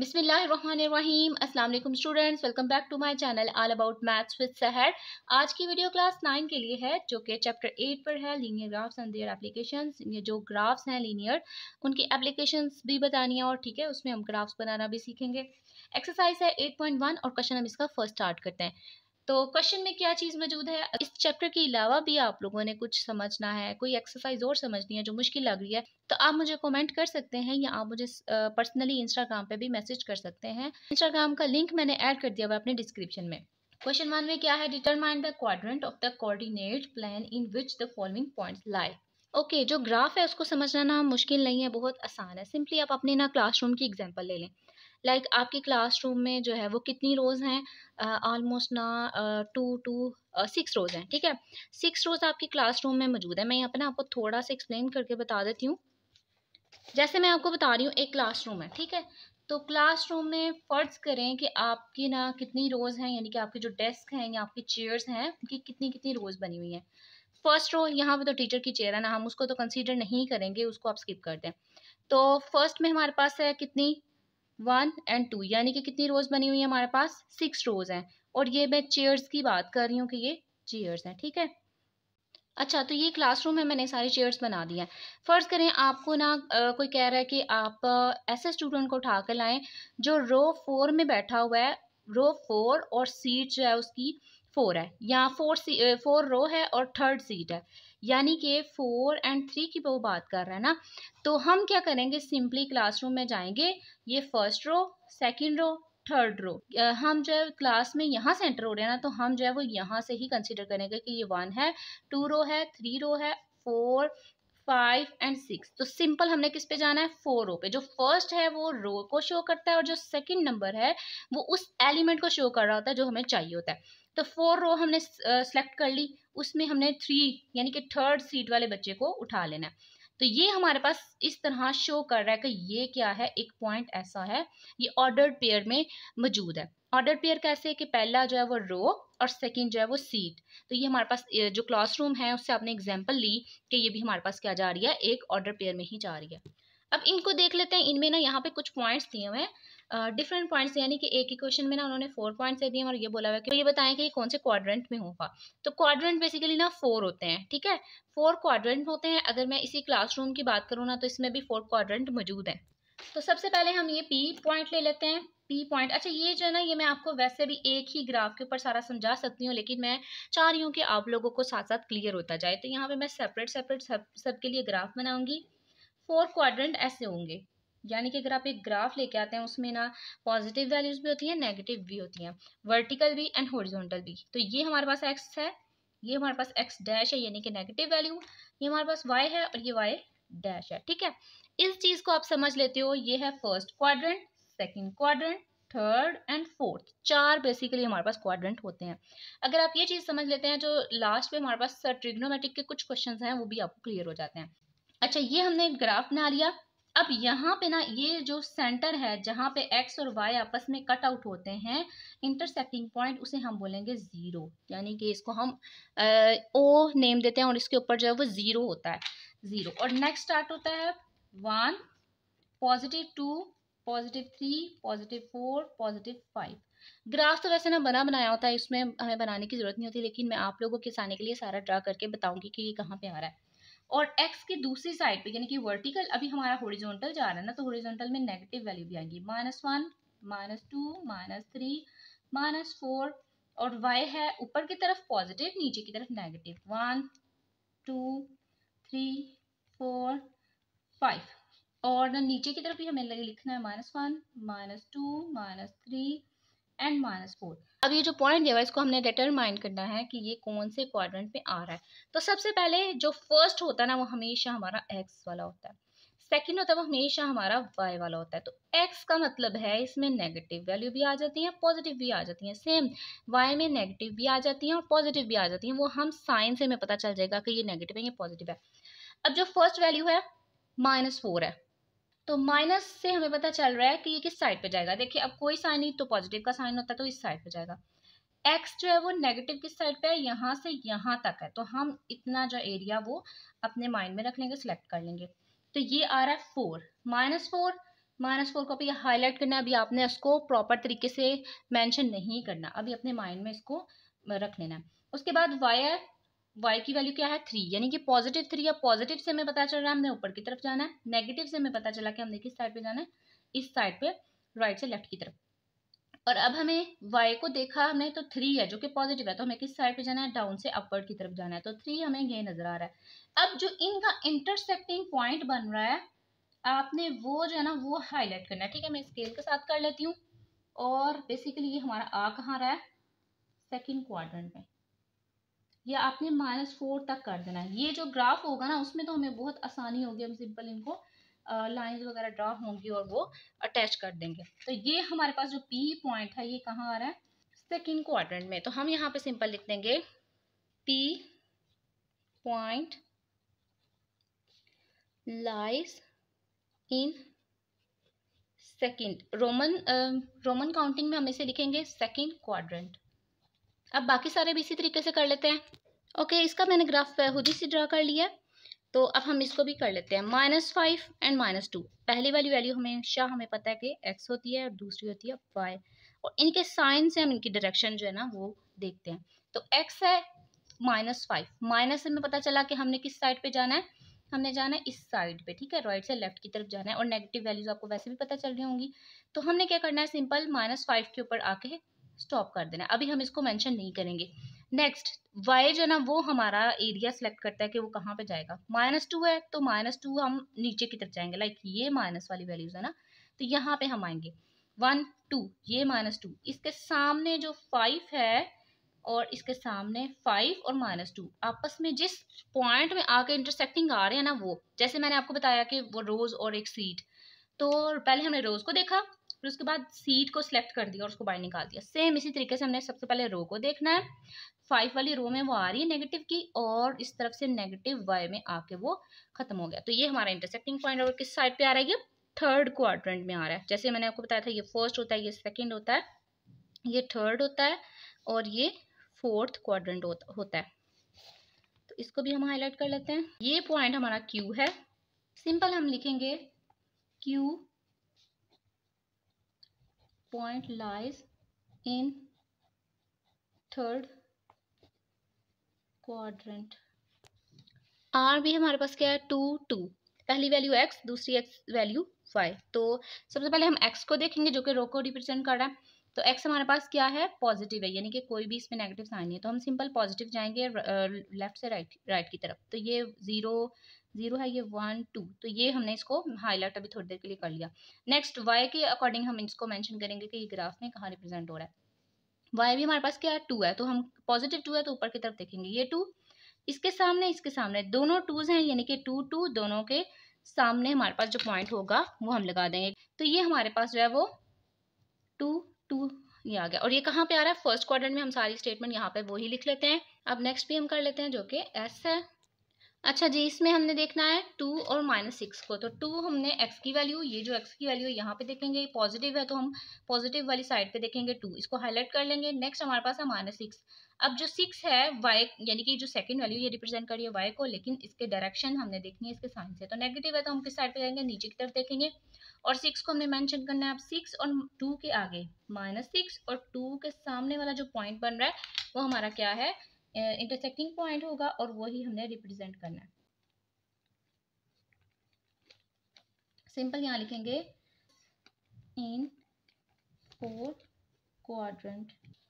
बिसमीम अल्लाम students welcome back to my channel all about maths with Sehar आज की वीडियो क्लास नाइन के लिए है जो कि चैप्टर एट पर है linear graphs and their application ये जो ग्राफ्स हैं लीनियर उनकी एप्लीकेशन भी बतानी है और ठीक है उसमें हम ग्राफ्स बनाना भी सीखेंगे एक्सरसाइज है एट पॉइंट वन और क्वेश्चन हम इसका फर्स्ट स्टार्ट करते हैं तो क्वेश्चन में क्या चीज़ मौजूद है इस चैप्टर के अलावा भी आप लोगों ने कुछ समझना है कोई एक्सरसाइज और समझनी है जो मुश्किल लग रही है तो आप मुझे कमेंट कर सकते हैं या आप मुझे पर्सनली इंस्टाग्राम पे भी मैसेज कर सकते हैं इंस्टाग्राम का लिंक मैंने ऐड कर दिया हुआ अपने डिस्क्रिप्शन में क्वेश्चन वन में क्या है determine the quadrant of the coordinate plane in which the following point lie okay okay, जो ग्राफ है उसको समझना ना मुश्किल नहीं है बहुत आसान है सिंपली आप अपने ना क्लासरूम की एग्जांपल ले लें लाइक like, आपकी क्लासरूम में जो है वो कितनी रोज़ हैं ऑलमोस्ट ना टू टू सिक्स रोज़ हैं ठीक है सिक्स रोज़ आपकी क्लासरूम में मौजूद है मैं यहाँ पर ना आपको थोड़ा सा एक्सप्लेन करके बता देती हूँ जैसे मैं आपको बता रही हूँ एक क्लास है ठीक है तो क्लासरूम में फ़र्ज़ करें कि आपकी ना कितनी रोज़ हैं यानी कि आपके जो डेस्क हैं या आपकी चेयर्स हैं उनकी कितनी कितनी रोज़ बनी हुई हैं फर्स्ट रो यहाँ पे तो टीचर की चेयर है ना हम उसको तो कंसीडर नहीं करेंगे उसको आप स्किप कर दें तो फर्स्ट में हमारे पास है कितनी वन एंड टू यानी कि कितनी रोज बनी हुई है हमारे पास सिक्स रोज हैं और ये मैं चेयर्स की बात कर रही हूँ कि ये चेयर्स हैं ठीक है अच्छा तो ये क्लासरूम में मैंने सारी चेयर्स बना दी हैं फ़र्ज़ करें आपको ना आ, कोई कह रहा है कि आप आ, ऐसे स्टूडेंट को उठा कर लाएं जो रो फोर में बैठा हुआ है रो फोर और सीट जो है उसकी फोर है यहाँ फोर सी फोर रो है और थर्ड सीट है यानी कि फोर एंड थ्री की वो बात कर रहा है ना तो हम क्या करेंगे सिंपली क्लासरूम में जाएंगे ये first row second row third row हम जो है क्लास में यहाँ सेंटर हो रहे हैं ना तो हम जो है वो यहाँ से ही कंसिडर करेंगे कि ये वन है टू रो है थ्री रो है फोर फाइव एंड सिक्स तो सिंपल हमने किस पे जाना है फोर रो पे जो फर्स्ट है वो रो को शो करता है और जो सेकंड नंबर है वो उस एलिमेंट को शो कर रहा होता है जो हमें चाहिए होता है तो फोर रो हमने सेलेक्ट uh, कर ली उसमें हमने थ्री यानी कि थर्ड सीट वाले बच्चे को उठा लेना है तो ये हमारे पास इस तरह शो कर रहा है कि ये क्या है एक पॉइंट ऐसा है ये ऑर्डर पेयर में मौजूद है ऑर्डर पेयर कैसे है कि पहला जो है वो रो और सेकंड जो है वो सीट तो ये हमारे पास जो क्लासरूम है उससे आपने एग्जांपल ली कि ये भी हमारे पास क्या जा रही है एक ऑर्डर पेयर में ही जा रही है अब इनको देख लेते हैं इनमें ना यहाँ पे कुछ पॉइंट्स दिए हुए हैं डिफरेंट पॉइंट्स यानी कि एक ही क्वेश्चन में ना उन्होंने फोर पॉइंट्स दे दिए और ये बोला हुआ है कि तो ये बताएं कि ये कौन से क्वाड्रेंट में होगा तो क्वाड्रेंट बेसिकली ना फोर होते हैं ठीक है फोर क्वाड्रेंट होते हैं अगर मैं इसी क्लासरूम की बात करूँ ना तो इसमें भी फोर क्वाड्रेंट मौजूद है तो सबसे पहले हम ये पी पॉइंट ले लेते हैं पी पॉइंट अच्छा ये जो है ना ये मैं आपको वैसे भी एक ही ग्राफ के ऊपर सारा समझा सकती हूँ लेकिन मैं चाह रही हूँ कि आप लोगों को साथ साथ क्लियर होता जाए तो यहाँ पे मैं सेपरेट सेपरेट सब सबके लिए ग्राफ बनाऊंगी फोर क्वाड्रेंट ऐसे होंगे यानी कि अगर आप एक ग्राफ लेके आते हैं उसमें ना पॉजिटिव वैल्यूज भी होती हैं नेगेटिव भी होती हैं वर्टिकल भी एंड हॉरिजॉन्टल भी तो ये हमारे पास एक्स है ये हमारे पास एक्स डैश है यानी कि नेगेटिव वैल्यू ये हमारे पास वाई है और ये वाई डैश है ठीक है इस चीज को आप समझ लेते हो ये है first quadrant second quadrant third and fourth चार बेसिकली हमारे पास क्वाड्रेंट होते हैं अगर आप ये चीज़ समझ लेते हैं जो लास्ट में हमारे पास ट्रिग्नोमेट्रिक के कुछ क्वेश्चंस हैं वो भी आपको क्लियर हो जाते हैं अच्छा ये हमने ग्राफ बना लिया अब यहाँ पे ना ये जो सेंटर है जहाँ पे एक्स और वाई आपस में कट आउट होते हैं इंटरसेक्टिंग पॉइंट उसे हम बोलेंगे ज़ीरो यानी कि इसको हम ओ नेम देते हैं और इसके ऊपर जो है वो ज़ीरो होता है ज़ीरो और नेक्स्ट स्टार्ट होता है one positive two positive three positive four positive five graph तो वैसे ना बना बनाया होता है इसमें हमें बनाने की ज़रूरत नहीं होती लेकिन मैं आप लोगों के साने के लिए सारा ड्रा करके बताऊंगी कि ये कहाँ पे आ रहा है और एक्स की दूसरी साइड पे यानी कि वर्टिकल अभी हमारा होरिजोनटल जा रहा है ना तो होरिजोनटल में नेगेटिव वैल्यू भी आएगी minus one minus two minus three minus four और वाई है ऊपर की तरफ पॉजिटिव नीचे की तरफ negative one two three four five और नीचे की तरफ भी हमें लिखना है minus one minus two minus three and minus four अब ये जो पॉइंट दिया हुआ है इसको हमने डिटरमाइन करना है कि ये कौन से क्वाड्रेंट में आ रहा है तो सबसे पहले जो फर्स्ट होता है ना वो हमेशा हमारा एक्स वाला होता है सेकेंड होता है वो हमेशा हमारा वाई वाला होता है तो एक्स का मतलब है इसमें नेगेटिव वैल्यू भी आ जाती है पॉजिटिव भी आ जाती है सेम वाई में नेगेटिव भी आ जाती है और पॉजिटिव भी आ जाती है वो हम साइन से हमें पता चल जाएगा कि ये नेगेटिव है ये पॉजिटिव है अब जो फर्स्ट वैल्यू है माइनस फोर है तो माइनस से हमें पता चल रहा है कि ये किस साइड पे जाएगा देखिए अब कोई साइन नहीं तो पॉजिटिव का साइन होता है तो इस साइड पे जाएगा एक्स जो है वो नेगेटिव किस साइड पे है यहाँ से यहाँ तक है तो हम इतना जो एरिया वो अपने माइंड में रख लेंगे सिलेक्ट कर लेंगे तो ये आ रहा है four minus four minus four को अभी हाईलाइट करना है अभी आपने इसको प्रॉपर तरीके से मैंशन नहीं करना अभी अपने माइंड में इसको रख लेना है उसके बाद वाई है वाई की वैल्यू क्या है थ्री यानी कि पॉजिटिव थ्री या पॉजिटिव से हमें पता चल रहा है हमने ऊपर की तरफ जाना है नेगेटिव से हमें पता चला कि हमने किस साइड पे जाना है इस साइड पे राइट से लेफ्ट की तरफ और अब हमें वाई को देखा हमने तो थ्री है जो कि पॉजिटिव है तो हमें किस साइड पे जाना है डाउन से अपवर्ड की तरफ जाना है तो थ्री हमें ये नजर आ रहा है अब जो इनका इंटरसेक्टिंग पॉइंट बन रहा है आपने वो जो है ना वो हाईलाइट करना है ठीक है मैं स्केल के साथ कर लेती हूँ और बेसिकली ये हमारा आ कहाँ रहा है सेकेंड क्वार्टर में या आपने माइनस फोर तक कर देना है ये जो ग्राफ होगा ना उसमें तो हमें बहुत आसानी होगी हम सिंपल इनको लाइंस वगैरह ड्रा होंगी और वो अटैच कर देंगे तो ये हमारे पास जो पी पॉइंट है ये कहाँ आ रहा है सेकेंड क्वाड्रेंट में तो हम यहाँ पे सिंपल लिख देंगे P point lies in second roman roman counting में हम इसे लिखेंगे सेकेंड क्वाड्रेंट अब बाकी सारे भी इसी तरीके से कर लेते हैं ओके इसका मैंने ग्राफ खुद ही से ड्रा कर लिया तो अब हम इसको भी कर लेते हैं minus five and minus two पहली वाली वैल्यू हमेशा हमें पता है कि एक्स होती है और दूसरी होती है वाई और इनके साइन से हम इनकी डायरेक्शन जो है ना वो देखते हैं तो एक्स है माइनस फाइव माइनस हमें पता चला कि हमने किस साइड पे जाना है हमने जाना है इस साइड पे ठीक है राइट से लेफ्ट की तरफ जाना है और नेगेटिव वैल्यूज आपको वैसे भी पता चल रही होंगी तो हमने क्या करना है सिंपल माइनस फाइव के ऊपर आके स्टॉप कर देना अभी हम इसको मेंशन नहीं करेंगे नेक्स्ट वाई जो ना वो हमारा एरिया सेलेक्ट करता है कि वो कहाँ पे जाएगा माइनस टू है तो माइनस टू हम नीचे की तरफ जाएंगे लाइक ये माइनस वाली वैल्यूज है ना तो यहाँ पे हम आएंगे वन टू ये माइनस टू इसके सामने जो फाइव है और इसके सामने फाइव और माइनस टू आपस में जिस पॉइंट में आके इंटरसेक्टिंग आ रहे हैं ना वो जैसे मैंने आपको बताया कि वो रोज़ और एक सीट तो पहले हमने रोज़ को देखा फिर उसके बाद सीट को सिलेक्ट कर दिया और उसको बाहर निकाल दिया सेम इसी तरीके से हमने सबसे पहले रो को देखना है फाइव वाली रो में वो आ रही है नेगेटिव की और इस तरफ से नेगेटिव वाई में आके वो खत्म हो गया तो ये हमारा इंटरसेक्टिंग पॉइंट और किस साइड पे आ रहा है ये थर्ड क्वाड्रेंट में आ रहा है जैसे मैंने आपको बताया था ये फर्स्ट होता है ये सेकेंड होता है ये थर्ड होता है और ये फोर्थ क्वाड्रेंट होता है तो इसको भी हम हाईलाइट कर लेते हैं ये पॉइंट हमारा क्यू है सिंपल हम लिखेंगे Q point lies in third quadrant. R भी हमारे पास क्या है टू टू पहली वैल्यू x दूसरी x वैल्यू y तो सबसे पहले हम x को देखेंगे जो कि रो को रिप्रेजेंट कर रहा है तो x हमारे पास क्या है पॉजिटिव है यानी कि कोई भी इसमें नेगेटिव साइन नहीं है तो हम सिंपल पॉजिटिव जाएंगे लेफ्ट uh, से राइट राइट की तरफ तो ये ज़ीरो जीरो है ये वन टू तो ये हमने इसको हाईलाइट अभी थोड़ी देर के लिए कर लिया नेक्स्ट वाई के अकॉर्डिंग हम इसको मैंशन करेंगे कि ये ग्राफ में कहाँ रिप्रेजेंट हो रहा है वाई भी हमारे पास क्या है टू है तो हम पॉजिटिव टू है तो ऊपर की तरफ देखेंगे ये टू इसके सामने इसके सामने दोनों टूज हैं यानी कि टू टू दोनों के सामने हमारे पास जो पॉइंट होगा वो हम लगा देंगे तो ये हमारे पास जो है वो टू टू ये आ गया और ये कहाँ पे आ रहा है फर्स्ट क्वार्टर में हम सारी स्टेटमेंट यहाँ पे वो ही लिख लेते हैं अब नेक्स्ट भी हम कर लेते हैं जो कि एस है अच्छा जी इसमें हमने देखना है टू और माइनस सिक्स को तो टू हमने एक्स की वैल्यू ये जो एक्स की वैल्यू यहाँ पे देखेंगे ये पॉजिटिव है तो हम पॉजिटिव वाली साइड पे देखेंगे टू इसको हाईलाइट कर लेंगे नेक्स्ट हमारे पास है माइनस सिक्स अब जो सिक्स है वाई यानी कि जो सेकंड वैल्यू ये रिप्रेजेंट करिए वाई को लेकिन इसके डायरेक्शन हमने देखनी है इसके साइन से तो नेगेटिव है तो हम किस साइड पे जाएंगे नीचे की तरफ देखेंगे और सिक्स को हमने मैंशन करना है अब सिक्स और टू के आगे माइनस सिक्स और टू के सामने वाला जो पॉइंट बन रहा है वो हमारा क्या है इंटरसेक्टिंग पॉइंट होगा और वही हमने रिप्रेजेंट करना है सिंपल यहां लिखेंगे इन फोर क्वाड्रेंट